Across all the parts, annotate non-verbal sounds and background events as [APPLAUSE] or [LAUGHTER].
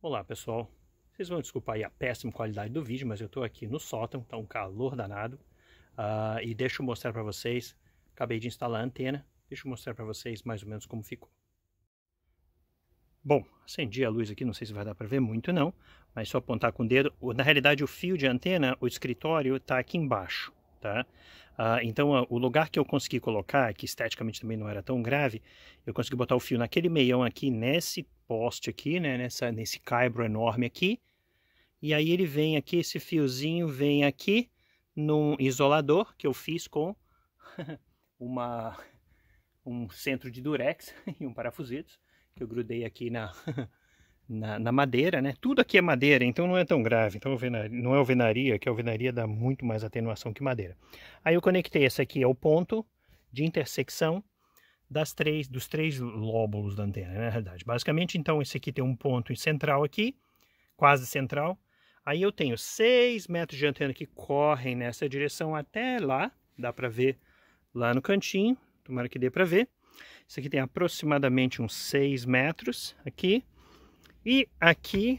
Olá pessoal, vocês vão desculpar aí a péssima qualidade do vídeo, mas eu estou aqui no sótão, está um calor danado. Uh, e deixa eu mostrar para vocês, acabei de instalar a antena, deixa eu mostrar para vocês mais ou menos como ficou. Bom, acendi a luz aqui, não sei se vai dar para ver muito não, mas só apontar com o dedo. Na realidade o fio de antena, o escritório, está aqui embaixo tá? Ah, então, o lugar que eu consegui colocar, que esteticamente também não era tão grave, eu consegui botar o fio naquele meião aqui, nesse poste aqui, né? Nessa, nesse caibro enorme aqui. E aí ele vem aqui, esse fiozinho vem aqui num isolador que eu fiz com [LAUGHS] uma, um centro de durex [LAUGHS] e um parafusito que eu grudei aqui na, [LAUGHS] na, na, madeira, né? Tudo aqui é madeira, então não é tão grave. Então não é alvenaria, que a alvenaria dá muito mais atenuação que madeira. Aí eu conectei essa aqui ao ponto de intersecção das três, dos três lóbulos da antena, né? na verdade. Basicamente, então, esse aqui tem um ponto central aqui, quase central. Aí eu tenho 6 metros de antena que correm nessa direção até lá. Dá para ver lá no cantinho. Tomara que dê para ver. Isso aqui tem aproximadamente uns 6 metros aqui. E aqui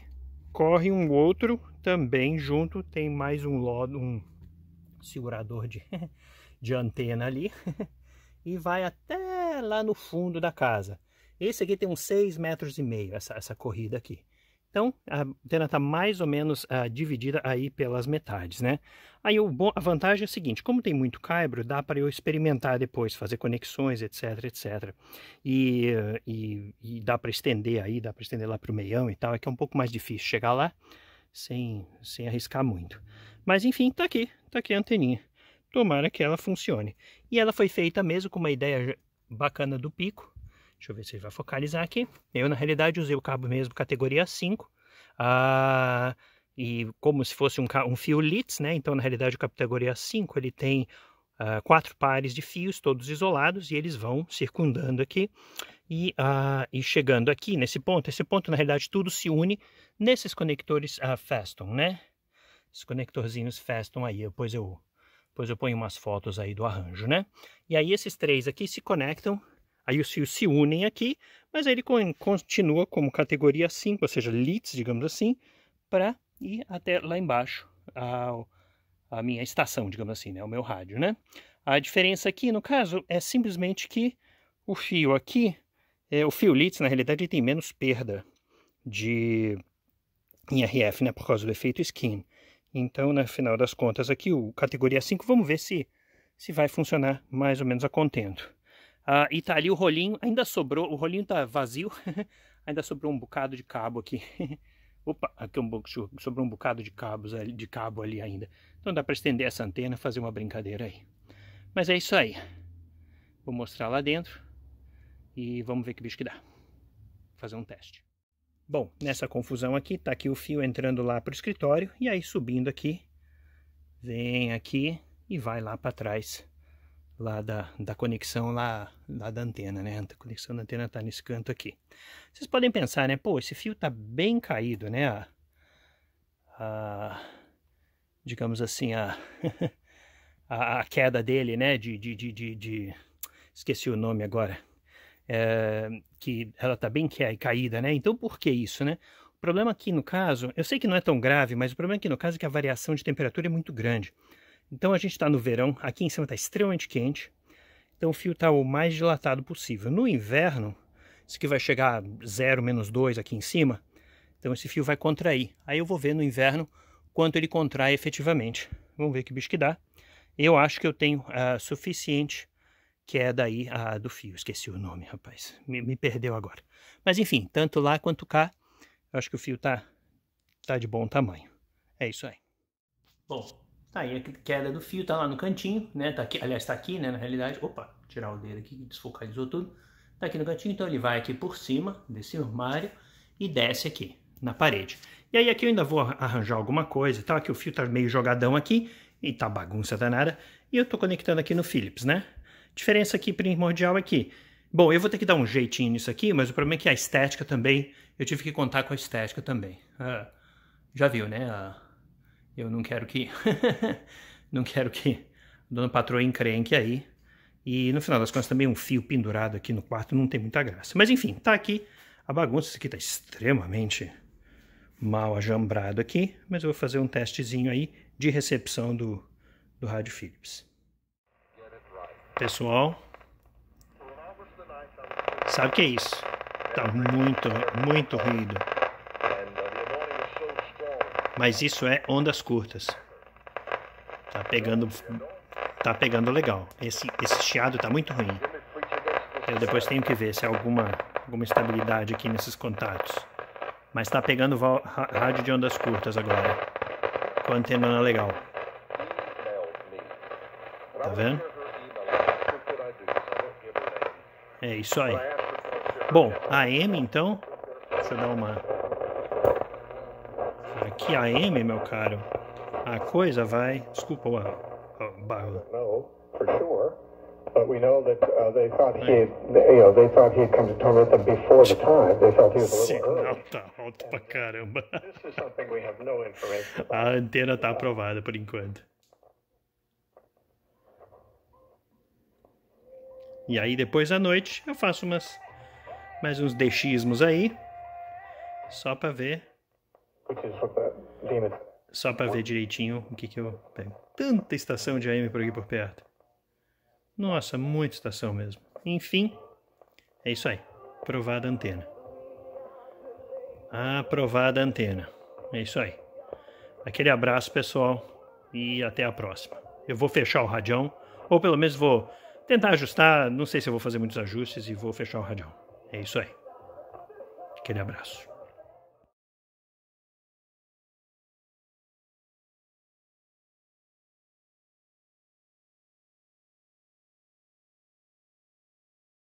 corre um outro também junto, tem mais um, lodo, um segurador de, [LAUGHS] de antena ali [LAUGHS] e vai até lá no fundo da casa. Esse aqui tem uns 6 metros e meio, essa, essa corrida aqui. Então, a antena está mais ou menos uh, dividida aí pelas metades, né? Aí o bom, a vantagem é a seguinte, como tem muito caibro, dá para eu experimentar depois, fazer conexões, etc, etc. E, e, e dá para estender aí, dá para estender lá para o meião e tal, é que é um pouco mais difícil chegar lá sem, sem arriscar muito. Mas enfim, está aqui, está aqui a anteninha. Tomara que ela funcione. E ela foi feita mesmo com uma ideia bacana do pico, Deixa eu ver se ele vai focalizar aqui. Eu, na realidade, usei o cabo mesmo categoria 5. Ah, e como se fosse um, um fio LITS, né? Então, na realidade, o categoria 5, ele tem ah, quatro pares de fios, todos isolados, e eles vão circundando aqui. E, ah, e, chegando aqui nesse ponto, esse ponto na realidade tudo se une nesses conectores ah, Feston, né? Esses conectorzinhos Feston aí, depois eu, depois eu ponho umas fotos aí do arranjo, né? E aí esses três aqui se conectam Aí os fios se unem aqui, mas aí ele continua como categoria 5, ou seja, lits, digamos assim, para ir até lá embaixo, a, a, minha estação, digamos assim, né? o meu rádio. Né? A diferença aqui, no caso, é simplesmente que o fio aqui, é, o fio lits, na realidade, tem menos perda de em RF, né, por causa do efeito skin. Então, no final das contas aqui, o categoria 5, vamos ver se, se vai funcionar mais ou menos a contento. Uh, e tá ali o rolinho, ainda sobrou, o rolinho tá vazio, [LAUGHS] ainda sobrou um bocado de cabo aqui. [LAUGHS] Opa, aqui um, sobrou um bocado de cabos de cabo ali ainda. Então dá para estender essa antena, fazer uma brincadeira aí. Mas é isso aí. Vou mostrar lá dentro e vamos ver que bicho que dá. Vou fazer um teste. Bom, nessa confusão aqui, tá aqui o fio entrando lá pro escritório e aí subindo aqui, vem aqui e vai lá para trás lá da, da conexão lá, lá da antena, né? A conexão da antena tá nesse canto aqui. Vocês podem pensar, né? Pô, esse fio tá bem caído, né? A, a digamos assim, a, [LAUGHS] a, a, queda dele, né? De, de, de, de, de... esqueci o nome agora. É, que ela tá bem caída, né? Então por que isso, né? O problema aqui no caso, eu sei que não é tão grave, mas o problema aqui no caso é que a variação de temperatura é muito grande. Então a gente está no verão, aqui em cima está extremamente quente, então o fio está o mais dilatado possível. No inverno, isso aqui vai chegar a 0, menos 2 aqui em cima, então esse fio vai contrair. Aí eu vou ver no inverno quanto ele contrai efetivamente. Vamos ver que bicho que dá. Eu acho que eu tenho uh, suficiente queda aí uh, do fio. Esqueci o nome, rapaz. Me, me, perdeu agora. Mas enfim, tanto lá quanto cá, eu acho que o fio está tá de bom tamanho. É isso aí. Bom, Tá aí a queda do fio, tá lá no cantinho, né? Tá aqui, aliás, tá aqui, né? Na realidade, opa, tirar o dedo aqui que desfocalizou tudo. Tá aqui no cantinho, então ele vai aqui por cima desse armário e desce aqui na parede. E aí aqui eu ainda vou arranjar alguma coisa, e tá? Aqui o fio tá meio jogadão aqui e tá bagunça danada. E eu tô conectando aqui no Philips, né? Diferença aqui primordial aqui é Bom, eu vou ter que dar um jeitinho nisso aqui, mas o problema é que a estética também, eu tive que contar com a estética também. Ah, já viu, né? Ah, eu não quero que. [LAUGHS] não quero que a dona patroa encrenque aí. E no final das contas também um fio pendurado aqui no quarto não tem muita graça. Mas enfim, tá aqui a bagunça. Isso aqui tá extremamente mal ajambrado aqui, mas eu vou fazer um testezinho aí de recepção do, do rádio Philips. Pessoal, sabe o que é isso? Tá muito, muito ruído. Mas isso é ondas curtas. Tá pegando tá pegando legal. Esse esse chiado tá muito ruim. Eu depois tenho que ver se há é alguma alguma estabilidade aqui nesses contatos. Mas tá pegando rádio de ondas curtas agora. Com a antena legal. Tá vendo? É isso aí. Bom, AM então. Deixa eu dar uma que a M, meu caro, a coisa vai. Desculpa o barro. But não uh, tá alto pra caramba. a antena tá aprovada por enquanto. E aí depois à noite eu faço umas mais uns deixismos aí só para ver Tá. Só para ver direitinho o que, que eu pego. Tanta estação de AM por aqui por perto. Nossa, muita estação mesmo. Enfim, é isso aí. Aprovada a antena. Aprovada a antena. É isso aí. Aquele abraço, pessoal, e até a próxima. Eu vou fechar o radião, ou pelo menos vou tentar ajustar. Não sei se eu vou fazer muitos ajustes e vou fechar o radião. É isso aí. Aquele abraço.